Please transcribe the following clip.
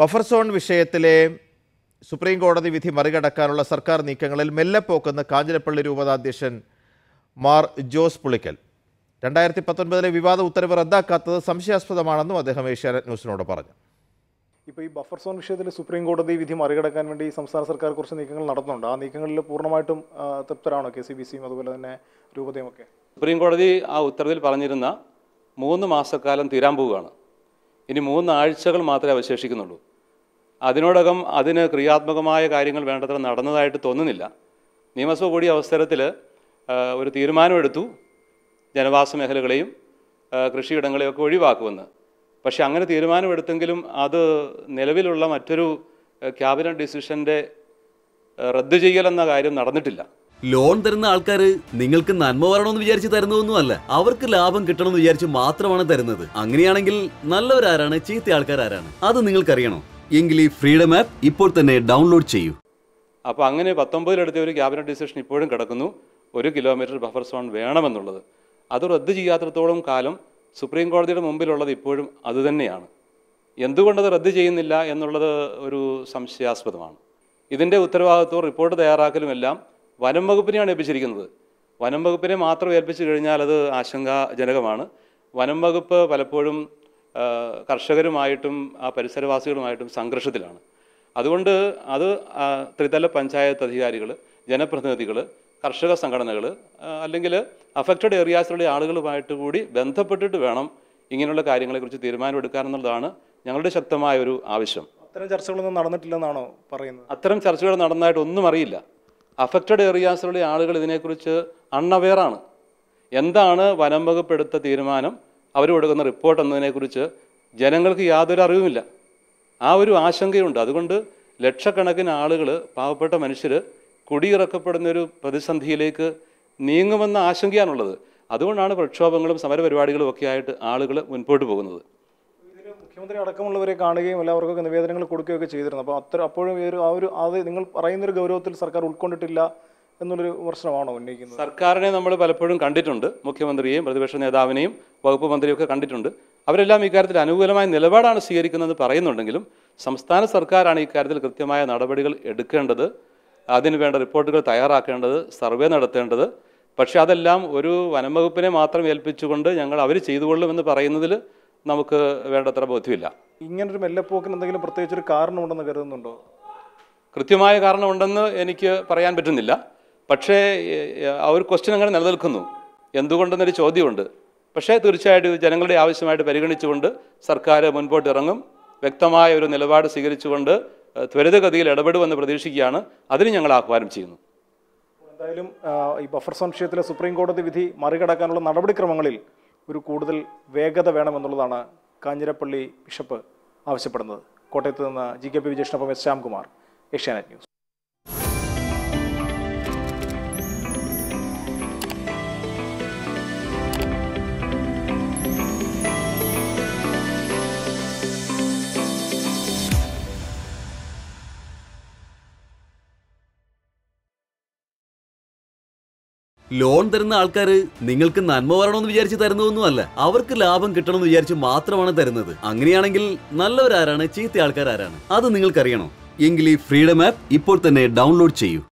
buffer zone വിഷയത്തിലെ supreme കോടതി വിധി മറികടക്കാനുള്ള സർക്കാർ നീക്കങ്ങളിൽ മെല്ലെ പോക്കുന്ന കാഞ്ഞിരപ്പള്ളി രൂപതാധ്യക്ഷൻ മാർ ജോസ് പുളിക്കൽ രണ്ടായിരത്തി പത്തൊൻപതിലെ വിവാദ ഉത്തരവ് റദ്ദാക്കാത്തത് സംശയാസ്പദമാണെന്നും അദ്ദേഹം ഏഷ്യാനെറ്റ് ന്യൂസിനോട് പറഞ്ഞു ഇപ്പോൾ ഈ ബഫർ സോൺ വിഷയത്തിൽ സുപ്രീം കോടതി വിധി മറികടക്കാൻ വേണ്ടി സംസ്ഥാന സർക്കാർ കുറച്ച് നീക്കങ്ങൾ നടത്തുന്നുണ്ട് ആ നീക്കങ്ങളിൽ പൂർണ്ണമായിട്ടും തൃപ്തരാണോ കെ സി ബി സിയും അതുപോലെ തന്നെ രൂപതയും ഒക്കെ സുപ്രീം കോടതി ആ ഉത്തരവിൽ പറഞ്ഞിരുന്ന മൂന്ന് മാസക്കാലം തീരാൻ പോവുകയാണ് ഇനി മൂന്നാഴ്ചകൾ മാത്രമേ അവശേഷിക്കുന്നുള്ളൂ അതിനോടകം അതിന് ക്രിയാത്മകമായ കാര്യങ്ങൾ വേണ്ടത്ര നടന്നതായിട്ട് തോന്നുന്നില്ല നിയമസഭ കൂടിയ അവസരത്തിൽ ഒരു തീരുമാനമെടുത്തു ജനവാസ മേഖലകളെയും കൃഷിയിടങ്ങളെയൊക്കെ ഒഴിവാക്കുമെന്ന് പക്ഷേ അങ്ങനെ തീരുമാനമെടുത്തെങ്കിലും അത് നിലവിലുള്ള മറ്റൊരു ക്യാബിനറ്റ് ഡിസിഷൻ്റെ റദ്ദ് ചെയ്യലെന്ന കാര്യം നടന്നിട്ടില്ല ലോൺ തരുന്ന ആൾക്കാർ നിങ്ങൾക്ക് നന്മ വരണമെന്ന് വിചാരിച്ച് തരുന്നതൊന്നും അല്ല അവർക്ക് ലാഭം കിട്ടണമെന്ന് വിചാരിച്ച് മാത്രമാണ് തരുന്നത് അങ്ങനെയാണെങ്കിൽ നല്ലവരാരാണ് ചീത്ത ആരാണ് അത് നിങ്ങൾക്കറിയണോ എങ്കിൽ ഈ ഫ്രീഡം ആപ്പ് ഇപ്പോൾ തന്നെ ഡൗൺലോഡ് ചെയ്യൂ അപ്പോൾ അങ്ങനെ പത്തൊമ്പതിലെടുത്ത ഒരു ക്യാബിനറ്റ് ഡിസിഷൻ ഇപ്പോഴും കിടക്കുന്നു ഒരു കിലോമീറ്റർ ബഫർ സോൺ വേണമെന്നുള്ളത് അത് റദ്ദ് ചെയ്യാത്തത്തോളം കാലം സുപ്രീം കോടതിയുടെ മുമ്പിലുള്ളത് ഇപ്പോഴും അതുതന്നെയാണ് എന്തുകൊണ്ടത് റദ്ദ് ചെയ്യുന്നില്ല എന്നുള്ളത് ഒരു സംശയാസ്പദമാണ് ഇതിൻ്റെ ഉത്തരവാദിത്വം റിപ്പോർട്ട് തയ്യാറാക്കലുമെല്ലാം വനം വകുപ്പിനെയാണ് ഏൽപ്പിച്ചിരിക്കുന്നത് വനം വകുപ്പിനെ മാത്രം ഏൽപ്പിച്ചു കഴിഞ്ഞാൽ അത് ആശങ്കാജനകമാണ് വനം വകുപ്പ് പലപ്പോഴും കർഷകരുമായിട്ടും ആ പരിസരവാസികളുമായിട്ടും സംഘർഷത്തിലാണ് അതുകൊണ്ട് അത് ത്രിതല പഞ്ചായത്ത് അധികാരികൾ ജനപ്രതിനിധികൾ കർഷക സംഘടനകൾ അല്ലെങ്കിൽ അഫക്റ്റഡ് ഏരിയാസിലുള്ള ആളുകളുമായിട്ട് കൂടി ബന്ധപ്പെട്ടിട്ട് വേണം ഇങ്ങനെയുള്ള കാര്യങ്ങളെക്കുറിച്ച് എന്നുള്ളതാണ് ഞങ്ങളുടെ ശക്തമായ ഒരു ആവശ്യം അത്തരം ചർച്ചകളൊന്നും നടന്നിട്ടില്ലെന്നാണോ പറയുന്നത് അത്തരം ചർച്ചകൾ നടന്നതായിട്ട് ഒന്നും അറിയില്ല അഫക്റ്റഡ് ഏറിയാസിലുള്ള ആളുകൾ ഇതിനെക്കുറിച്ച് അൺഅവെയറാണ് എന്താണ് വനം വകുപ്പ് എടുത്ത തീരുമാനം അവർ കൊടുക്കുന്ന റിപ്പോർട്ട് എന്നതിനെക്കുറിച്ച് ജനങ്ങൾക്ക് യാതൊരു അറിവുമില്ല ആ ഒരു ആശങ്കയുണ്ട് അതുകൊണ്ട് ലക്ഷക്കണക്കിന് ആളുകൾ പാവപ്പെട്ട മനുഷ്യർ കുടിയിറക്കപ്പെടുന്ന ഒരു പ്രതിസന്ധിയിലേക്ക് നീങ്ങുമെന്ന ആശങ്കയാണുള്ളത് അതുകൊണ്ടാണ് പ്രക്ഷോഭങ്ങളും സമരപരിപാടികളും ഒക്കെ ആയിട്ട് ആളുകൾ മുൻപോട്ട് പോകുന്നത് മുഖ്യമന്ത്രി അടക്കമുള്ളവരെ കാണുകയും എല്ലാവർക്കും നിവേദനങ്ങൾ കൊടുക്കുകയും ഒക്കെ ചെയ്തിരുന്നു അപ്പോൾ അത്ര അപ്പോഴും ഈ ഒരു ആ ഒരു അത് നിങ്ങൾ പറയുന്നൊരു ഗൗരവത്തിൽ സർക്കാർ ഉൾക്കൊണ്ടിട്ടില്ല എന്നുള്ളൊരു പ്രശ്നമാണോ ഉന്നയിക്കുന്നത് സർക്കാരിനെ നമ്മൾ പലപ്പോഴും കണ്ടിട്ടുണ്ട് മുഖ്യമന്ത്രിയെയും പ്രതിപക്ഷ നേതാവിനെയും വകുപ്പ് മന്ത്രിയും ഒക്കെ കണ്ടിട്ടുണ്ട് അവരെല്ലാം ഇക്കാര്യത്തിൽ അനുകൂലമായ നിലപാടാണ് സ്വീകരിക്കുന്നത് പറയുന്നുണ്ടെങ്കിലും സംസ്ഥാന സർക്കാരാണ് ഇക്കാര്യത്തിൽ കൃത്യമായ നടപടികൾ എടുക്കേണ്ടത് അതിന് വേണ്ട റിപ്പോർട്ടുകൾ തയ്യാറാക്കേണ്ടത് സർവേ നടത്തേണ്ടത് പക്ഷേ അതെല്ലാം ഒരു വനംവകുപ്പിനെ മാത്രം ഏൽപ്പിച്ചുകൊണ്ട് ഞങ്ങൾ അവർ ചെയ്തുകൊള്ളുമെന്ന് പറയുന്നതിൽ നമുക്ക് വേണ്ടത്ര ബോധ്യമില്ല ഇങ്ങനൊരു മെല്ലെപ്പോക്കിന് എന്തെങ്കിലും പ്രത്യേകിച്ച് ഒരു കാരണമുണ്ടെന്ന് കരുതുന്നുണ്ടോ കൃത്യമായ കാരണമുണ്ടെന്ന് എനിക്ക് പറയാൻ പറ്റുന്നില്ല പക്ഷേ ആ ഒരു ക്വസ്റ്റ്യൻ അങ്ങനെ നിലനിൽക്കുന്നു എന്തുകൊണ്ടെന്നൊരു ചോദ്യമുണ്ട് പക്ഷേ തീർച്ചയായിട്ടും ജനങ്ങളുടെ ആവശ്യമായിട്ട് പരിഗണിച്ചുകൊണ്ട് സർക്കാർ മുൻപോട്ട് ഇറങ്ങും വ്യക്തമായ ഒരു നിലപാട് സ്വീകരിച്ചുകൊണ്ട് ത്വരിതഗതിയിൽ ഇടപെടുമെന്ന് പ്രതീക്ഷിക്കുകയാണ് അതിന് ഞങ്ങൾ ആഹ്വാനം ചെയ്യുന്നു എന്തായാലും ഈ ബഫർ സംശയത്തിലെ സുപ്രീം കോടതി വിധി മറികടക്കാനുള്ള നടപടിക്രമങ്ങളിൽ ഒരു കൂടുതൽ വേഗത വേണമെന്നുള്ളതാണ് കാഞ്ഞിരപ്പള്ളി ബിഷപ്പ് ആവശ്യപ്പെടുന്നത് കോട്ടയത്ത് നിന്ന് ജി കെ പി വിജയഷ്ണപ്പം S Shyamkumar Asianet news loan തരുന്ന ആൾക്കാർ നിങ്ങൾക്ക് നന്മ വരണമെന്ന് വിചാരിച്ച് തരുന്നതൊന്നുമല്ല അവർക്ക് ലാഭം കിട്ടണമെന്ന് വിചാരിച്ച് മാത്രമാണ് തരുന്നത് അങ്ങനെയാണെങ്കിൽ നല്ലവരാരാണ് ചീത്ത ആൾക്കാരാണ് അത് നിങ്ങൾക്കറിയണോ എങ്കിൽ ഈ ഫ്രീഡം ആപ്പ് ഇപ്പോൾ തന്നെ ഡൗൺലോഡ് ചെയ്യൂ